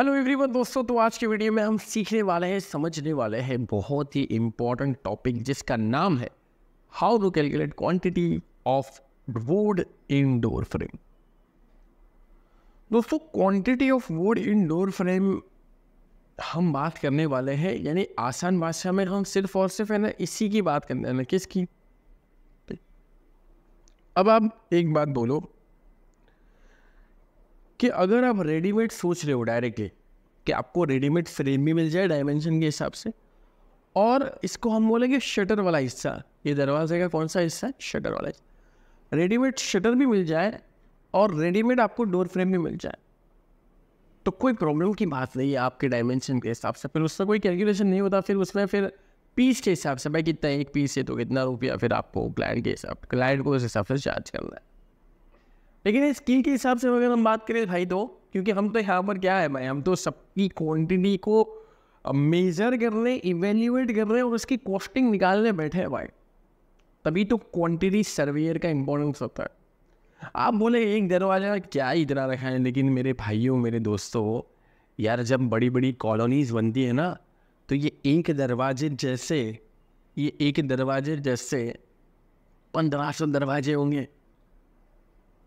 Hello everyone दोस्तों तो आज के वीडियो में हम सीखने वाले हैं समझने वाले हैं बहुत ही इम्पॉर्टेंट टॉपिक जिसका नाम है how to calculate quantity of wood door frame दोस्तों quantity of wood door frame हम बात करने वाले हैं यानी आसान भाषा में हम सिर्फ और सिर्फ है ना इसी की बात करने वाले किसकी अब आप एक बात बोलो कि अगर आप रेडीमेड सोच रहे हो डायरेक्टली कि आपको रेडीमेड फ्रेम भी मिल जाए डायमेंशन के हिसाब से और इसको हम बोलेंगे शटर वाला हिस्सा ये दरवाजे का कौन सा हिस्सा है शटर वाला हिस्सा रेडीमेड शटर भी मिल जाए और रेडीमेड आपको डोर फ्रेम भी मिल जाए तो कोई प्रॉब्लम की बात नहीं है आपके डायमेंशन के हिसाब से फिर उसका कोई कैलकुलेशन नहीं होता फिर उसमें फिर पीस के हिसाब से भाई कितना एक पीस है तो कितना रुपया फिर आपको क्लाइंट के हिसाब क्लाइंट को उस हिसाब से चार्ज करना है लेकिन इस स्किल के हिसाब से अगर हम बात करें भाई तो क्योंकि हम तो यहाँ पर क्या है भाई हम तो सबकी क्वान्टिटी को मेजर कर रहे हैं इवेल्यूएट कर रहे हैं और उसकी कॉस्टिंग निकालने बैठे हैं भाई तभी तो क्वान्टिटी सर्वेयर का इम्पोर्टेंस होता है आप बोले एक दरवाजा क्या क्या इतना रखा है लेकिन मेरे भाइयों मेरे दोस्तों यार जब बड़ी बड़ी कॉलोनीज़ बनती है ना तो ये एक दरवाजे जैसे ये एक दरवाजे जैसे पंद्रह सौ दरवाजे होंगे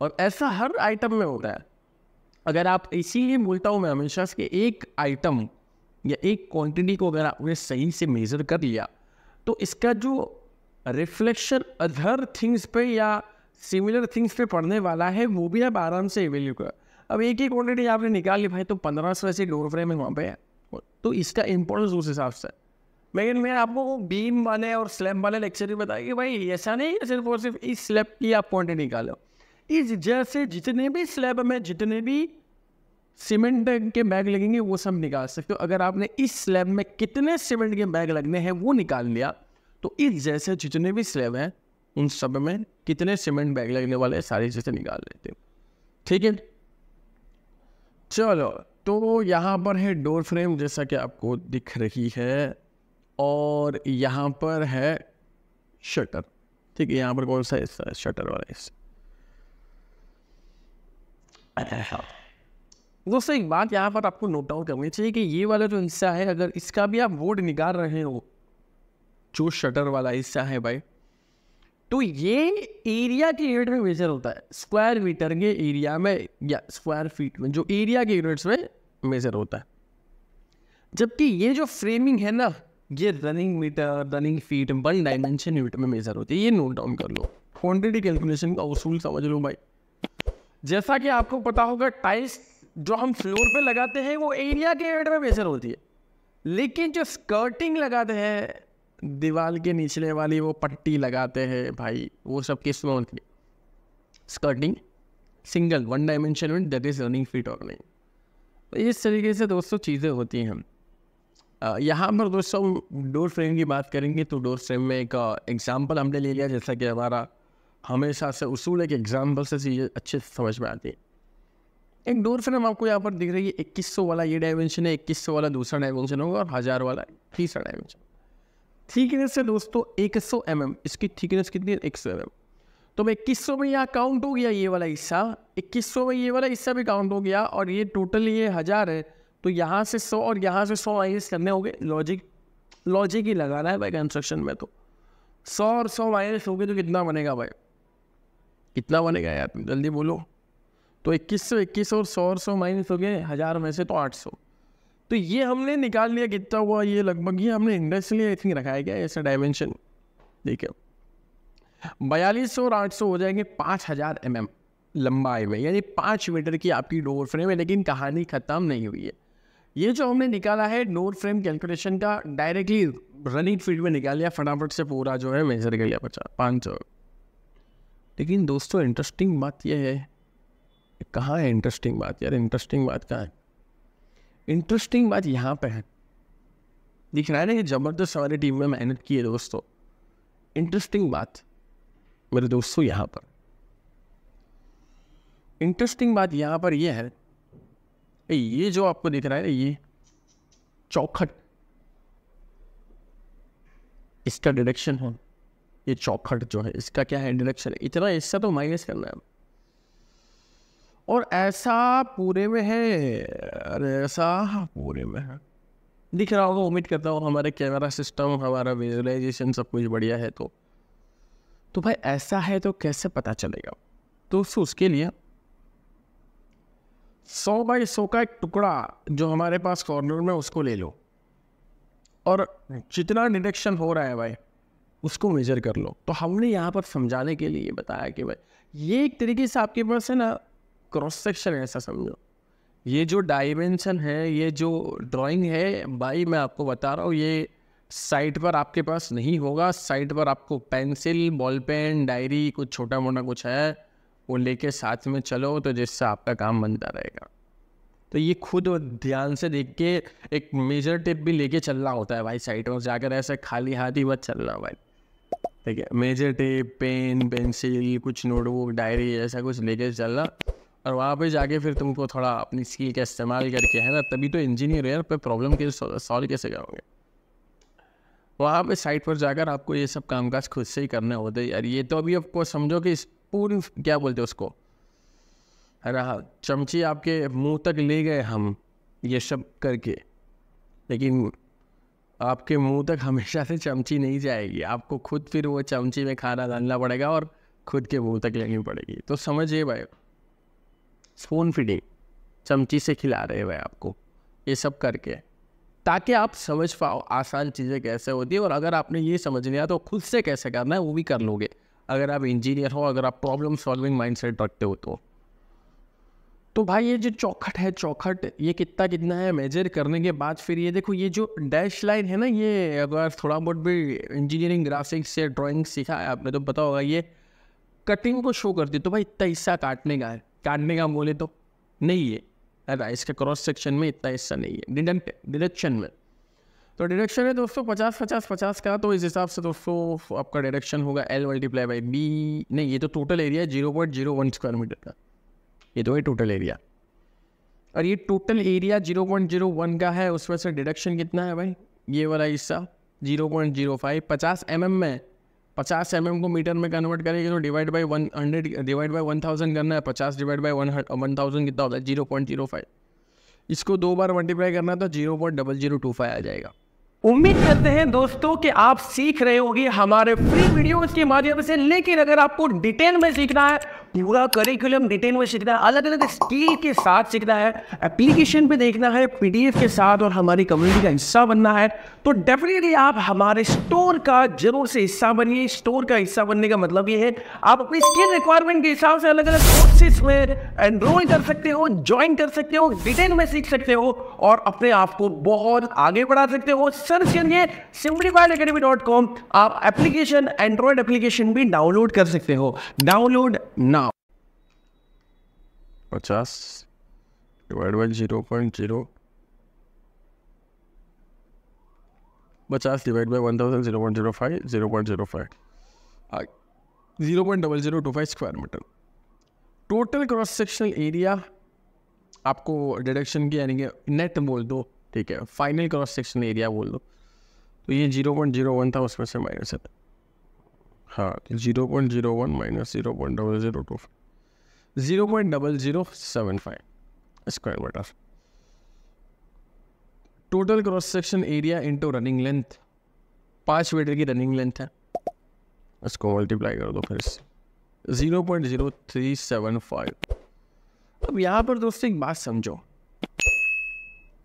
और ऐसा हर आइटम में होता है अगर आप इसीलिए बोलता हूँ मैं हमेशा कि एक आइटम या एक क्वांटिटी को अगर आपने सही से मेज़र कर लिया तो इसका जो रिफ्लेक्शन अदर थिंग्स पे या सिमिलर थिंग्स पे पड़ने वाला है वो भी आप आराम से एवेल्यू कर अब एक ही क्वांटिटी आपने निकाली भाई तो पंद्रह सौ ऐसे डोर फ्रेम है वहाँ पे तो इसका इम्पोर्टेंस उस हिसाब से लेकिन मैं आपको वो बीम वाले और स्लैब वाले लेक्चर भी बताया कि भाई ऐसा नहीं है सिर्फ और सिर्फ इस स्लैब की आप क्वांटिटी निकालो इस जैसे जितने भी स्लैब में जितने भी सीमेंट के बैग लगेंगे वो सब निकाल सकते हो अगर आपने इस स्लैब में कितने सीमेंट के बैग लगने हैं वो निकाल लिया तो इस जैसे जितने भी स्लैब हैं उन सब में कितने सीमेंट बैग लगने वाले हैं सारी चीज़ें निकाल लेते हो ठीक है चलो तो यहाँ पर है डोर फ्रेम जैसा कि आपको दिख रही है और यहाँ पर है शटर ठीक है यहाँ पर कौन सा हिस्सा है शटर वाला हिस्सा दोस्तों एक बात यहाँ पर आपको नोट डाउन करनी चाहिए कि ये वाला जो हिस्सा है अगर इसका भी आप वोट निकाल रहे हो जो शटर वाला हिस्सा है भाई तो ये एरिया के यूनिट में मेजर होता है स्क्वायर मीटर के एरिया में या स्क्वायर फीट में जो एरिया के यूनिट्स में मेजर होता है जबकि ये जो फ्रेमिंग है ना ये running meter running feet one dimension unit में मेजर होती है ये नोट डाउन कर लो क्वान्टिटी कैलकुलेशन का उसूल समझ लो भाई जैसा कि आपको पता होगा टाइल्स जो हम फ्लोर पे लगाते हैं वो एरिया के एड में बेचर होती है लेकिन जो स्कर्टिंग लगाते हैं दीवार के निचले वाली वो पट्टी लगाते हैं भाई वो सब किस में होती है स्कर्टिंग सिंगल वन डायमेंशन में दैट इज़ रनिंग फिट और नहीं तो इस तरीके से दोस्तों चीज़ें होती हैं यहाँ पर दोस्तों डोर फ्रेम की बात करेंगे तो डोर फ्रेम में एक एग्जाम्पल हमने ले लिया जैसा कि हमारा हमेशा से उसूल एक एग्जाम्पल से चीज़ें अच्छे से समझ में आती है एक डोर फ्रेम आपको यहाँ पर दिख रही है इक्कीस सौ वाला ये डायमेंशन है इक्कीस सौ वाला दूसरा डायमेंशन होगा और हज़ार वाला तीसरा डायमेंशन थिकनेस है दोस्तों एक सौ एम mm, एम इसकी थिकनेस कितनी है एक सौ एम mm। एम तो मैं इक्कीस सौ में यहाँ काउंट हो गया ये वाला हिस्सा इक्कीस सौ में ये वाला हिस्सा भी काउंट हो गया और ये टोटल ये हज़ार है तो यहाँ से सौ और यहाँ से सौ माइनस करने हो गए लॉजिक लॉजिक ही लगाना है भाई कंस्ट्रक्शन में तो सौ और सौ माइनस हो गए तो कितना बनेगा भाई कितना बनेगा यार जल्दी बोलो तो इक्कीस सौ इक्कीस और सौ और सौ माइनस हो गए हज़ार में से तो आठ सौ तो ये हमने निकाल लिया कितना हुआ ये लगभग ये हमने इंडस्ट्रियल आई थिंक रखा है क्या ऐसा डायमेंशन ठीक है बयालीस और आठ सौ हो जाएंगे पाँच हज़ार एम mm एम लंबाई में यानी पाँच मीटर की आपकी डोर फ्रेम है लेकिन कहानी ख़त्म नहीं हुई है ये जो हमने निकाला है डोर फ्रेम कैलकुलेशन का डायरेक्टली रनिंग फील्ड में निकाल लिया फटाफट से पूरा जो है मेजर कर लिया बचा पाँच सौ लेकिन दोस्तों इंटरेस्टिंग बात यह है कहाँ है इंटरेस्टिंग बात यार इंटरेस्टिंग बात कहाँ है इंटरेस्टिंग बात यहाँ पर है दिख रहा है ना कि ज़बरदस्त हमारी टीम में मेहनत की है दोस्तों इंटरेस्टिंग बात मेरे दोस्तों यहाँ पर इंटरेस्टिंग बात यहाँ पर यह है ये जो आपको दिख रहा है ना ये चौखट इसका डायरेक्शन है ये चौखट जो है इसका क्या है इंडक्शन इतना हिस्सा तो माइनस करना है और ऐसा पूरे में है अरे ऐसा पूरे में है दिख रहा होगा उम्मीद करता हूँ हमारे कैमरा सिस्टम हमारा विजुअलाइजेशन सब कुछ बढ़िया है तो तो भाई ऐसा है तो कैसे पता चलेगा तो उसके लिए सौ बाई सौ का एक टुकड़ा जो हमारे पास कॉर्नर में उसको ले लो और जितना डिडक्शन हो रहा है भाई उसको मेजर कर लो तो हमने यहाँ पर समझाने के लिए बताया कि भाई ये एक तरीके से आपके पास है ना क्रॉस सेक्शन ऐसा समझो ये जो डायमेंशन है ये जो ड्राइंग है भाई मैं आपको बता रहा हूँ ये साइट पर आपके पास नहीं होगा साइट पर आपको पेंसिल बॉल पेन डायरी कुछ छोटा मोटा कुछ है वो लेके साथ में चलो तो जिससे आपका काम बनता रहेगा तो ये खुद ध्यान से देख के एक मेजर टिप भी लेके चलना होता है भाई साइटों में जाकर ऐसे खाली हाथ ही मत चलना भाई ठीक है मेजर टेप पेन पेंसिल कुछ नोटबुक डायरी ऐसा कुछ लेके चलना और वहाँ पे जाके फिर तुमको थोड़ा अपनी स्किल का इस्तेमाल करके है ना तभी तो इंजीनियर है पर प्रॉब्लम के सॉल्व कैसे करोगे वहाँ पे साइट पर जाकर आपको ये सब कामकाज खुद से ही करने होते यार ये तो अभी आपको समझो कि पूरी क्या बोलते हैं उसको अरे हाँ चमची आपके मुंह तक ले गए हम ये सब करके लेकिन आपके मुंह तक हमेशा से चमची नहीं जाएगी आपको खुद फिर वो चमची में खाना डालना पड़ेगा और खुद के मुंह तक लेनी पड़ेगी तो समझिए भाई स्पून फीडिंग चमची से खिला रहे भाई आपको ये सब करके ताकि आप समझ पाओ आसान चीज़ें कैसे होती है और अगर आपने ये समझ लिया तो खुद से कैसे करना है वो भी कर लोगे अगर आप इंजीनियर हो अगर आप प्रॉब्लम सॉल्विंग माइंडसेट रखते हो तो तो भाई ये जो चौखट है चौखट ये कितना कितना है मेजर करने के बाद फिर ये देखो ये जो डैश लाइन है ना ये अगर थोड़ा बहुत भी इंजीनियरिंग ग्राफिक्स या ड्राइंग सीखा है आपने तो पता होगा ये कटिंग को शो करती है तो भाई इतना हिस्सा काटने का है काटने का बोले तो नहीं है अरे इसके क्रॉस सेक्शन में इतना हिस्सा नहीं है डिडक्ट डिडक्शन में तो डिडक्शन है दोस्तों पचास पचास पचास का तो इस हिसाब से दोस्तों आपका डिडक्शन होगा एल मल्टीप्लाई बाई बी नहीं ये तो total area zero point zero one square meter का ये तो है टोटल एरिया और ये टोटल एरिया 0.01 का है उसमें से डिडक्शन कितना है भाई ये वाला हिस्सा 0.05 पचास एम एम में पचास एम एम को मीटर में कन्वर्ट करेंगे तो divide by one hundred divide by one thousand करना है पचास divide by one one thousand कितना होता है जीरो जीरो पॉइंट फाइव इसको दो बार मल्टीप्लाई करना है तो फाइव आ जाएगा उम्मीद करते हैं दोस्तों कि आप सीख रहे होंगे हमारे फ्री वीडियोस के माध्यम से लेकिन अगर आपको डिटेल में सीखना है पूरा करिकुलम डिटेल में सीखना है अलग अलग स्किल के साथ सीखना है एप्लीकेशन पे देखना है पीडीएफ के साथ और हमारी कम्युनिटी का हिस्सा बनना है तो डेफिनेटली आप हमारे स्टोर का जरूर से हिस्सा बनिए स्टोर का हिस्सा बनने का मतलब ये है आप अपनी स्किल रिक्वायरमेंट के हिसाब से अलग अलग कोर्सेस में एनरोल कर सकते हो ज्वाइन कर सकते हो डिटेल में सीख सकते हो और अपने आप को बहुत आगे बढ़ा सकते हो सर्च करिए सिम्प्लीफाइड अकेडमी डॉट कॉम आप एप्लीकेशन एंड्रॉयड एप्लीकेशन भी डाउनलोड कर सकते हो डाउनलोड नाउ पचास divide by zero point zero पचास divide by one thousand zero point zero five zero point zero five zero point double zero two five square meter total cross sectional area आपको deduction की यानी कि net बोल दो ठीक है final cross section area बोल दो तो ये जीरो पॉइंट जीरो वन था उसमें से माइनस है हाँ तो zero point zero one minus zero point double zero two zero point double zero seven five square meter total cross section area into running length पाँच मीटर की running length है इसको मल्टीप्लाई कर दो फिर इससे zero point zero three seven five अब यहाँ पर दोस्तों एक बात समझो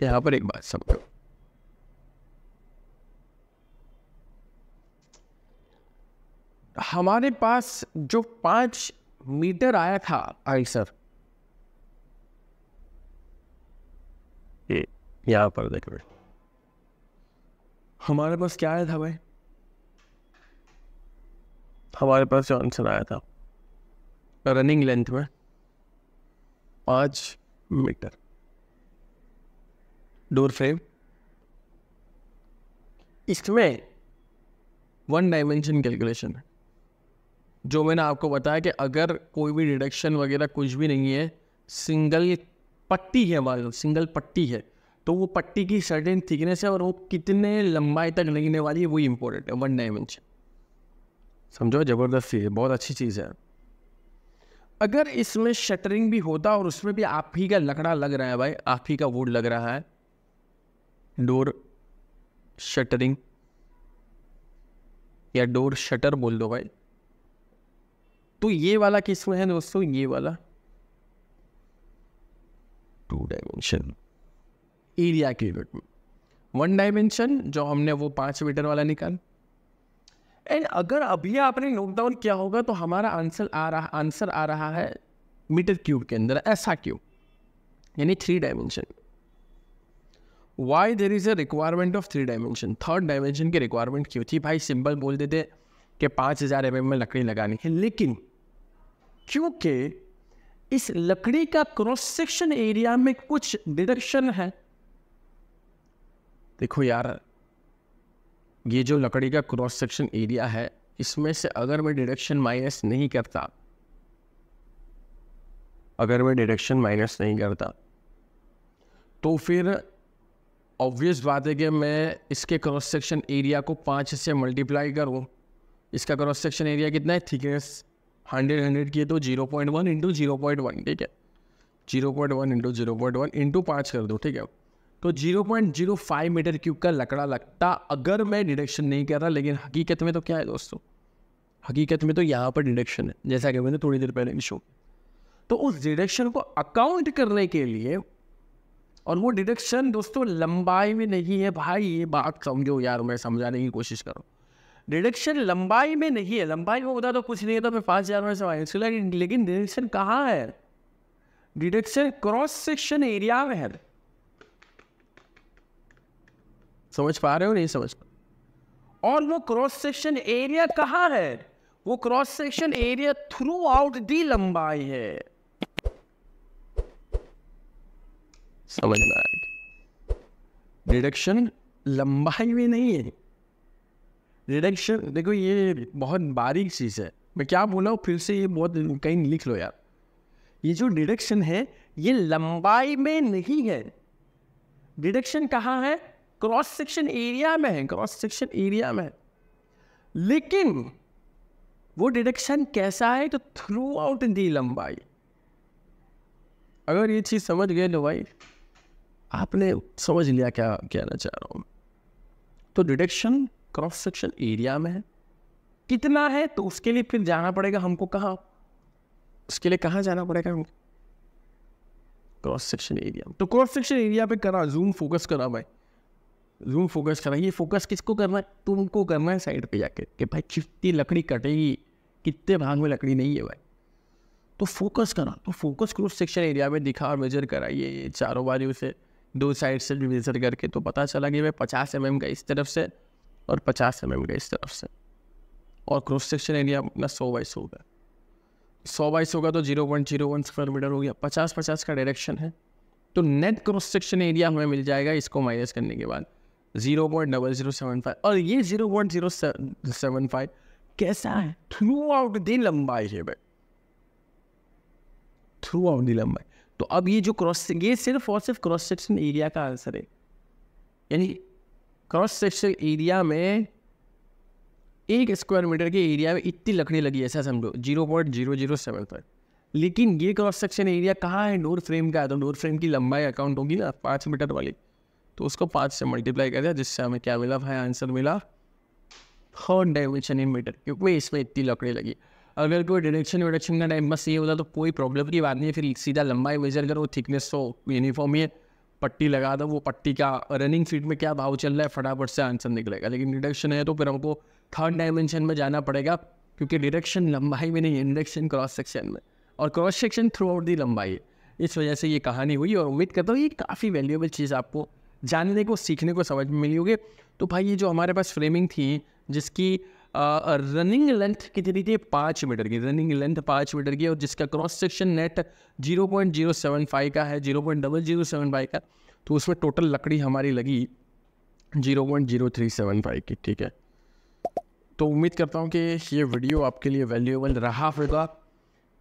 यहाँ पर एक बात समझो हमारे पास जो पांच मीटर आया था आई सर यहां पर देखो हमारे पास क्या आया था भाई हमारे पास जो आंसर आया था रनिंग लेंथ में पांच मीटर डोर फ्रेम इसमें वन डायमेंशन कैलकुलेशन है जो मैंने आपको बताया कि अगर कोई भी डिडक्शन वगैरह कुछ भी नहीं है सिंगल पट्टी है हमारे सिंगल पट्टी है तो वो पट्टी की सर्टेन थिकनेस है और वो कितने लंबाई तक लगने वाली है वो इम्पोर्टेंट है वन डायमेंशन समझो ज़बरदस्त चीज़ है बहुत अच्छी चीज़ है अगर इसमें शटरिंग भी होता और उसमें भी आप ही का लकड़ा लग रहा है भाई आप ही का वुड लग रहा है डोर शटरिंग या डोर शटर बोल दो भाई तो ये वाला किस में है दोस्तों ये वाला टू डायमेंशन एरिया के यूनिट में वन डायमेंशन जो हमने वो पांच मीटर वाला निकाल एंड अगर अभी आपने नोट डाउन किया होगा तो हमारा आंसर आ रहा आंसर आ रहा है मीटर क्यूब के अंदर ऐसा क्यूब यानी three dimension why there is a requirement of three dimension third dimension की रिक्वायरमेंट क्यों थी भाई सिंपल बोल देते कि पाँच हज़ार एम में लकड़ी लगानी है लेकिन क्योंकि इस लकड़ी का क्रॉस सेक्शन एरिया में कुछ डिडक्शन है देखो यार ये जो लकड़ी का क्रॉस सेक्शन एरिया है इसमें से अगर मैं डिडक्शन माइनस नहीं करता अगर मैं डिडक्शन माइनस नहीं करता तो फिर ऑब्वियस बात है कि मैं इसके क्रॉस सेक्शन एरिया को पाँच से मल्टीप्लाई करूँ इसका क्रॉस सेक्शन एरिया कितना है थिकनेस हंड्रेड हंड्रेड की है तो zero point one into zero point one ठीक है zero point one into zero point one into पाँच कर दो ठीक है तो zero point zero five meter cube का लकड़ा लगता अगर मैं डिडक्शन नहीं कर रहा लेकिन हकीकत में तो क्या है दोस्तों हकीकत में तो यहाँ पर डिडक्शन है जैसा कि मैंने थोड़ी देर पहले भी शो तो उस डिडक्शन को अकाउंट करने के लिए और वो डिडक्शन दोस्तों लंबाई में नहीं है भाई ये बात समझो यार मैं समझाने की कोशिश करूँ डिडक्शन लंबाई में नहीं है लंबाई में होता तो कुछ नहीं है तो मैं पाँच हज़ार में समाई लेकिन डिडक्शन कहाँ है डिडक्शन क्रॉस सेक्शन एरिया में है समझ पा रहे हो नहीं समझ पा और वो क्रॉस सेक्शन एरिया कहाँ है वो cross section area throughout the लंबाई है समझ में आएगा रिडक्शन लंबाई में नहीं है डिडक्शन देखो ये बहुत बारीक चीज़ है मैं क्या बोला हूँ फिर से ये बहुत कहीं लिख लो यार ये जो डिडक्शन है ये लंबाई में नहीं है डिडक्शन कहाँ है क्रॉस सेक्शन एरिया में है क्रॉस सेक्शन एरिया में लेकिन वो डिडक्शन कैसा है तो थ्रू आउट दी लंबाई अगर ये चीज़ समझ गए तो भाई आपने समझ लिया क्या कहना चाह रहा हूँ तो डिटेक्शन क्रॉस सेक्शन एरिया में है कितना है तो उसके लिए फिर जाना पड़ेगा हमको कहाँ उसके लिए कहाँ जाना पड़ेगा हमको क्रॉस सेक्शन एरिया तो क्रॉस सेक्शन एरिया पे करा जूम फोकस करा भाई जूम फोकस करा ये फोकस किसको करना है तुमको करना है साइड पे जाके कि भाई कितनी लकड़ी कटेगी कितने भाग में लकड़ी नहीं है भाई तो फोकस करा तो फोकस क्रॉस सेक्शन एरिया में दिखा मेजर करा ये चारों बाजू से दो साइड से विजिट करके तो पता चला कि भाई पचास एम का इस तरफ से और पचास एम का इस तरफ से और क्रॉस सेक्शन एरिया अपना सौ बाई सौ का सौ बाई सौ का तो zero point zero one square meter हो गया पचास पचास का डायरेक्शन है तो नेट क्रॉस सेक्शन एरिया हमें मिल जाएगा इसको माइनस करने के बाद zero point double zero seven five और ये zero point zero seven five कैसा है थ्रू आउट दी लंबाई है भाई थ्रू आउट दी लंबाई तो अब ये जो क्रॉस ये सिर्फ और सिर्फ क्रॉस सेक्शन एरिया का आंसर है यानी क्रॉस सेक्शन एरिया में एक स्क्वायर मीटर के एरिया में इतनी लकड़ी लगी ऐसा समझो zero point zero zero seven पर लेकिन ये क्रॉस सेक्शन एरिया कहाँ है डोर फ्रेम का है तो डोर फ्रेम की लंबाई अकाउंट होगी ना पाँच मीटर वाली तो उसको पाँच से मल्टीप्लाई कर दिया जिससे हमें क्या मिला भाई आंसर मिला थर्ड डायमेंशन इन मीटर क्योंकि इसमें इतनी लकड़ी लगी अगर कोई डिडक्शन विडक्शन का टाइम बस ये होता तो कोई प्रॉब्लम की बात नहीं है फिर सीधा लंबाई मेजर करो थिकनेस तो यूनिफॉर्म ही है पट्टी लगा दो वो पट्टी का रनिंग फीट में क्या भाव चल रहा है फटाफट से आंसर निकलेगा लेकिन डिडक्शन है तो फिर हमको थर्ड डायमेंशन में जाना पड़ेगा क्योंकि डिडक्शन लंबाई में नहीं है क्रॉस सेक्शन में और cross section throughout the लंबाई है इस वजह से ये कहानी हुई और उम्मीद करता हूँ ये काफ़ी वैल्यूएबल चीज़ आपको जानने को सीखने को समझ में मिली होगी तो भाई ये जो हमारे पास फ्रेमिंग थी जिसकी रनिंग लेंथ कितनी थी पाँच मीटर की रनिंग लेंथ पाँच मीटर की और जिसका cross section net zero point zero seven five का है zero point double zero seven five का तो उसमें टोटल लकड़ी हमारी लगी zero point zero three seven five की ठीक है तो उम्मीद करता हूँ कि ये वीडियो आपके लिए वैल्यूएबल रहा होगा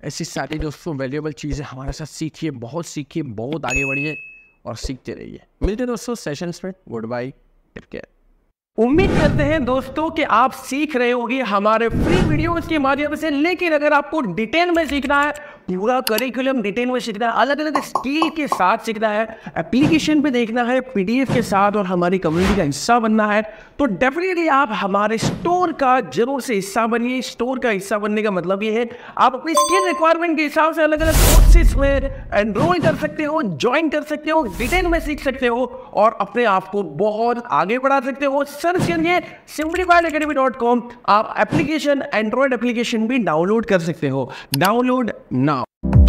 ऐसी सारी दोस्तों वैल्यूएबल चीज़ें हमारे साथ सीखिए बहुत सीखिए बहुत आगे बढ़िए और सीखते रहिए मिलते दोस्तों सेशंस में गुड बाई टेक केयर उम्मीद करते हैं दोस्तों कि आप सीख रहे होंगे हमारे फ्री वीडियोस के माध्यम से लेकिन अगर आपको डिटेल में सीखना है पूरा करिकुलम डिटेल में सीखना है अलग अलग स्किल के साथ सीखना है एप्लीकेशन पे देखना है पीडीएफ के साथ और हमारी कम्युनिटी का हिस्सा बनना है तो डेफिनेटली आप हमारे स्टोर का जरूर से हिस्सा बनिए स्टोर का हिस्सा बनने का मतलब ये है आप अपनी स्किल रिक्वायरमेंट के हिसाब से अलग अलग कोर्सेज में एनरोल कर सकते हो ज्वाइन कर सकते हो डिटेल में सीख सकते हो और अपने आप को बहुत आगे बढ़ा सकते हो सर्च करिए सिंपलीफाइड अकेडमी डॉट कॉम आप एप्लीकेशन एंड्रॉयड एप्लीकेशन भी डाउनलोड कर सकते हो डाउनलोड नाउ